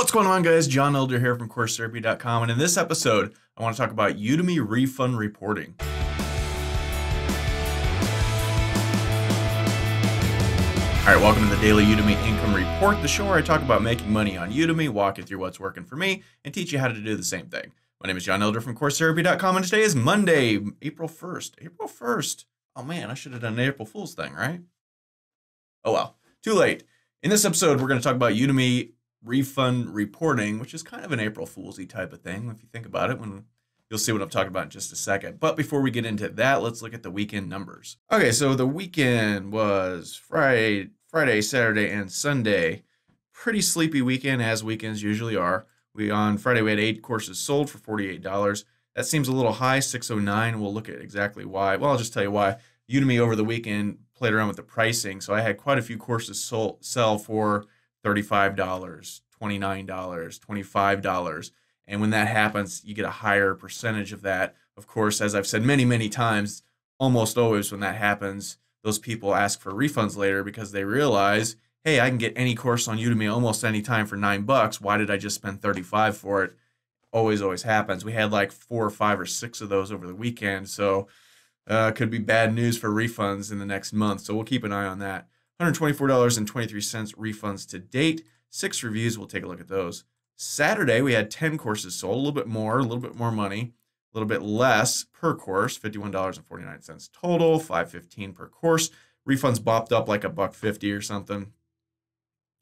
What's going on, guys? John Elder here from CourseTherapy.com, and in this episode, I want to talk about Udemy refund reporting. All right, welcome to the Daily Udemy Income Report, the show where I talk about making money on Udemy, walk you through what's working for me, and teach you how to do the same thing. My name is John Elder from CourseTherapy.com, and today is Monday, April 1st. April 1st. Oh man, I should have done an April Fool's thing, right? Oh well, too late. In this episode, we're going to talk about Udemy refund reporting, which is kind of an April Foolsy type of thing, if you think about it, when You'll see what I'm talking about in just a second. But before we get into that, let's look at the weekend numbers. Okay, so the weekend was Friday, Friday, Saturday, and Sunday. Pretty sleepy weekend, as weekends usually are. We on Friday we had eight courses sold for $48. That seems a little high, 609. We'll look at exactly why. Well, I'll just tell you why. Udemy over the weekend played around with the pricing, so I had quite a few courses sold sell for $35, $29, $25. And when that happens, you get a higher percentage of that. Of course, as I've said many, many times, almost always when that happens, those people ask for refunds later because they realize, hey, I can get any course on Udemy almost any time for nine bucks. Why did I just spend 35 for it? Always, always happens. We had like four or five or six of those over the weekend. So, uh, could be bad news for refunds in the next month. So, we'll keep an eye on that. $124.23 refunds to date. Six reviews. We'll take a look at those. Saturday, we had 10 courses sold, a little bit more, a little bit more money, a little bit less per course, $51.49 total, 515 per course. Refunds bopped up like a buck 50 or something.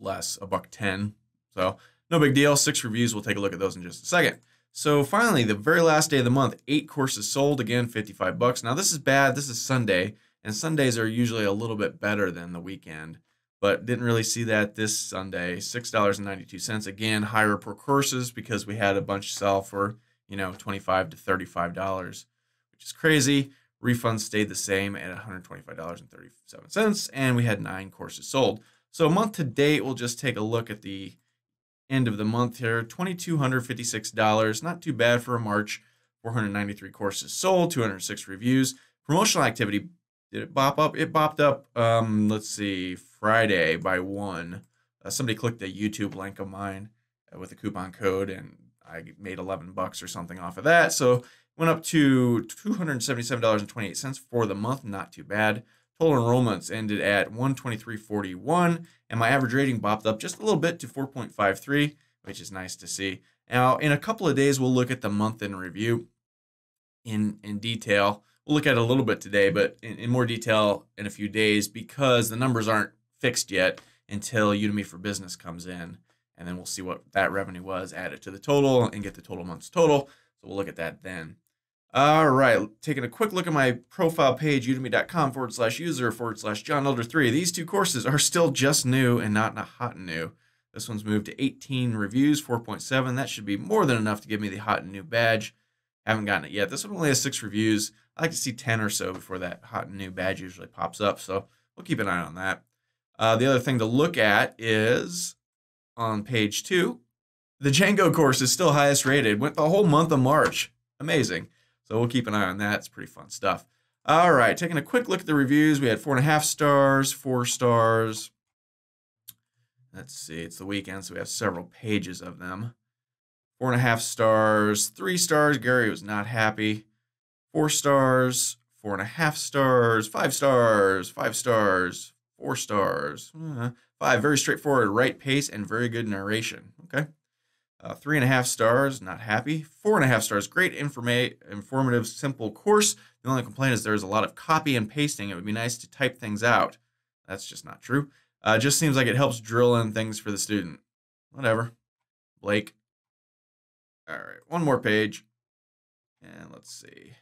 Less, a buck 10. So, no big deal. Six reviews. We'll take a look at those in just a second. So finally, the very last day of the month, eight courses sold. Again, 55 bucks. Now this is bad. This is Sunday. And Sundays are usually a little bit better than the weekend, but didn't really see that this Sunday. $6.92. Again, higher per courses because we had a bunch sell for, you know, 25 to $35, which is crazy. Refunds stayed the same at $125.37, and we had nine courses sold. So month to date, we'll just take a look at the end of the month here. $2,256, not too bad for a March. 493 courses sold, 206 reviews. Promotional activity did it bop up? It bopped up, um, let's see, Friday by one. Uh, somebody clicked a YouTube link of mine uh, with a coupon code, and I made 11 bucks or something off of that. So went up to $277.28 for the month. Not too bad. Total enrollments ended at 123.41, and my average rating bopped up just a little bit to 4.53, which is nice to see. Now, in a couple of days, we'll look at the month in review in in detail we'll look at it a little bit today, but in, in more detail in a few days because the numbers aren't fixed yet until Udemy for Business comes in. And then we'll see what that revenue was added to the total and get the total months total. So we'll look at that then. All right, taking a quick look at my profile page, udemy.com forward slash user forward slash John Elder 3. These two courses are still just new and not hot and new. This one's moved to 18 reviews, 4.7. That should be more than enough to give me the hot and new badge haven't gotten it yet. This one only has six reviews. I like to see 10 or so before that hot new badge usually pops up. So we'll keep an eye on that. Uh, the other thing to look at is on page two, the Django course is still highest rated. Went the whole month of March. Amazing. So we'll keep an eye on that. It's pretty fun stuff. All right, taking a quick look at the reviews, we had four and a half stars, four stars. Let's see, it's the weekend, so we have several pages of them. Four and a half stars, three stars. Gary was not happy. Four stars, four and a half stars, five stars, five stars, four stars. Uh, five, very straightforward, right pace, and very good narration. Okay. Uh, three and a half stars, not happy. Four and a half stars, great informa- informative, simple course. The only complaint is there's a lot of copy and pasting. It would be nice to type things out. That's just not true. Uh, just seems like it helps drill in things for the student. Whatever. Blake. All right, one more page. And let's see.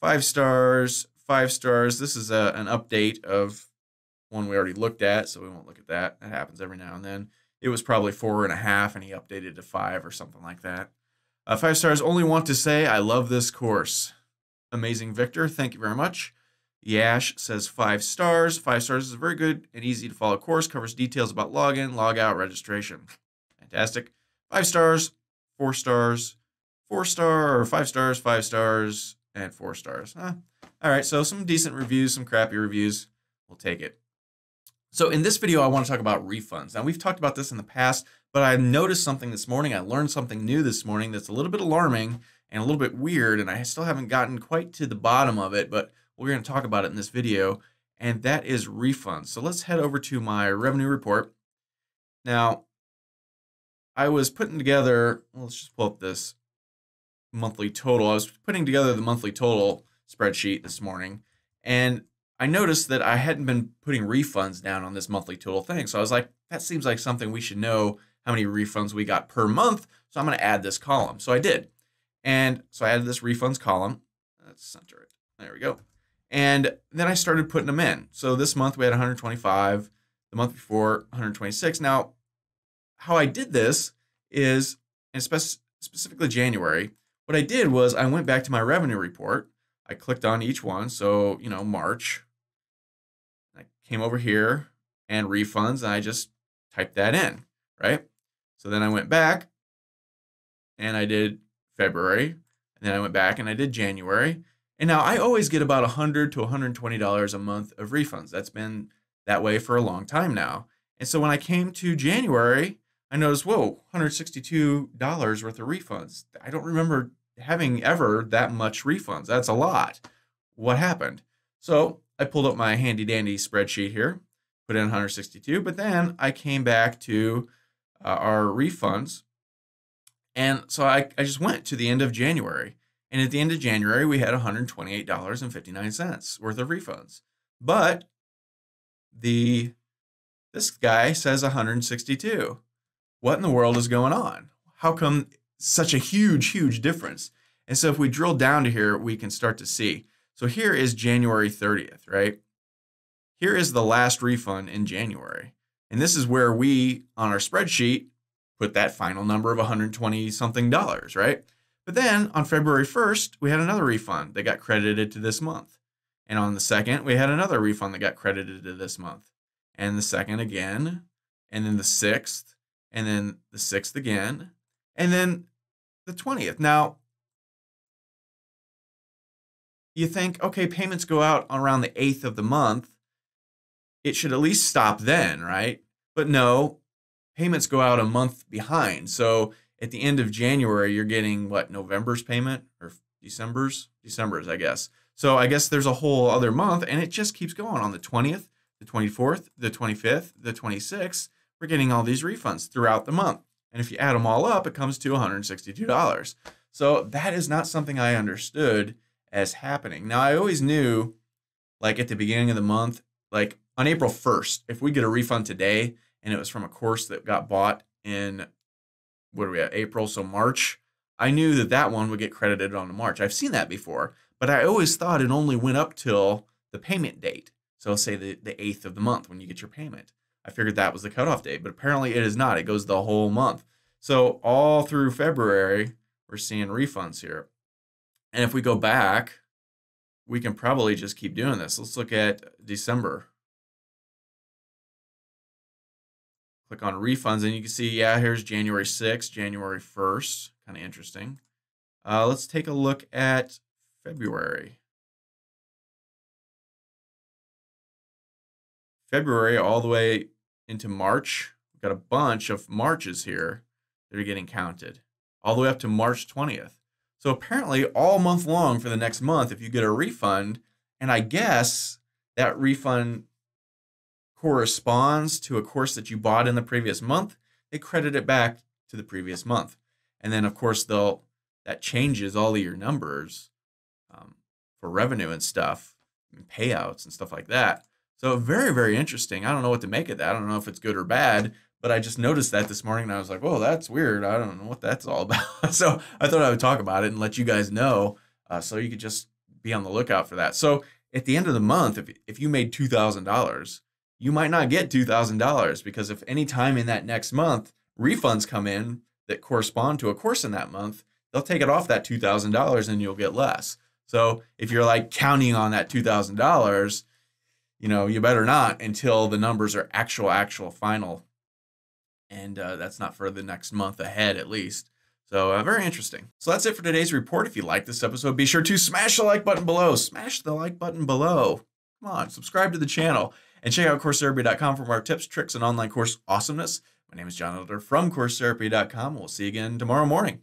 Five stars, five stars. This is a, an update of one we already looked at, so we won't look at that. That happens every now and then. It was probably four and a half, and he updated to five or something like that. Uh, five stars only want to say, I love this course. Amazing Victor, thank you very much. Yash says five stars. Five stars is a very good and easy to follow course, covers details about login, logout, registration. Fantastic five stars, four stars, four star, or five stars, five stars, and four stars. Huh. All right, so some decent reviews, some crappy reviews. We'll take it. So in this video, I want to talk about refunds. Now we've talked about this in the past, but I noticed something this morning. I learned something new this morning that's a little bit alarming and a little bit weird, and I still haven't gotten quite to the bottom of it, but we're going to talk about it in this video, and that is refunds. So let's head over to my revenue report. Now, I was putting together, well, let's just pull up this monthly total. I was putting together the monthly total spreadsheet this morning, and I noticed that I hadn't been putting refunds down on this monthly total thing. So I was like, that seems like something we should know how many refunds we got per month. So I'm going to add this column. So I did. And so I added this refunds column. Let's center it. There we go. And then I started putting them in. So this month we had 125, the month before 126. Now how I did this is, and spe- specifically January, what I did was I went back to my revenue report. I clicked on each one. So, you know, March, I came over here and refunds, and I just typed that in, right? So then I went back and I did February, and then I went back and I did January. And now I always get about 100 to $120 a month of refunds. That's been that way for a long time now. And so when I came to January, I noticed, whoa, $162 worth of refunds. I don't remember having ever that much refunds. That's a lot. What happened? So I pulled up my handy dandy spreadsheet here, put in 162, but then I came back to uh, our refunds. And so I, I just went to the end of January. And at the end of January, we had $128.59 worth of refunds. But the this guy says 162 what in the world is going on? How come such a huge, huge difference? And so if we drill down to here, we can start to see. So here is January 30th, right? Here is the last refund in January. And this is where we, on our spreadsheet, put that final number of 120 something dollars, right? But then on February 1st, we had another refund that got credited to this month. And on the 2nd, we had another refund that got credited to this month. And the 2nd again. And then the 6th and then the 6th again, and then the 20th. Now, you think, okay, payments go out around the 8th of the month. It should at least stop then, right? But no, payments go out a month behind. So at the end of January, you're getting what, November's payment or December's? December's, I guess. So I guess there's a whole other month and it just keeps going on the 20th, the 24th, the 25th, the 26th, for getting all these refunds throughout the month. And if you add them all up, it comes to $162. So that is not something I understood as happening. Now, I always knew, like at the beginning of the month, like on April 1st, if we get a refund today and it was from a course that got bought in, what are we at, April, so March, I knew that that one would get credited on March. I've seen that before, but I always thought it only went up till the payment date. So, say the, the 8th of the month when you get your payment. I figured that was the cutoff date, but apparently it is not. It goes the whole month. So all through February, we're seeing refunds here. And if we go back, we can probably just keep doing this. Let's look at December. Click on refunds and you can see, yeah, here's January 6th, January 1st. Kind of interesting. Uh, let's take a look at February. February all the way into March. We've got a bunch of Marches here that are getting counted, all the way up to March 20th. So apparently, all month long for the next month, if you get a refund, and I guess that refund corresponds to a course that you bought in the previous month, they credit it back to the previous month. And then, of course, they'll that changes all of your numbers um, for revenue and stuff, and payouts and stuff like that. So very, very interesting. I don't know what to make of that. I don't know if it's good or bad, but I just noticed that this morning and I was like, "Well, that's weird. I don't know what that's all about. so I thought I would talk about it and let you guys know. Uh, so you could just be on the lookout for that. So at the end of the month, if, if you made $2,000, you might not get $2,000 because if any time in that next month refunds come in that correspond to a course in that month, they'll take it off that $2,000 and you'll get less. So if you're like counting on that $2,000, you know, you better not until the numbers are actual, actual final. And uh, that's not for the next month ahead, at least. So, uh, very interesting. So, that's it for today's report. If you like this episode, be sure to smash the like button below. Smash the like button below. Come on, subscribe to the channel and check out CourseTherapy.com for more tips, tricks, and online course awesomeness. My name is John Elder from CourseTherapy.com. We'll see you again tomorrow morning.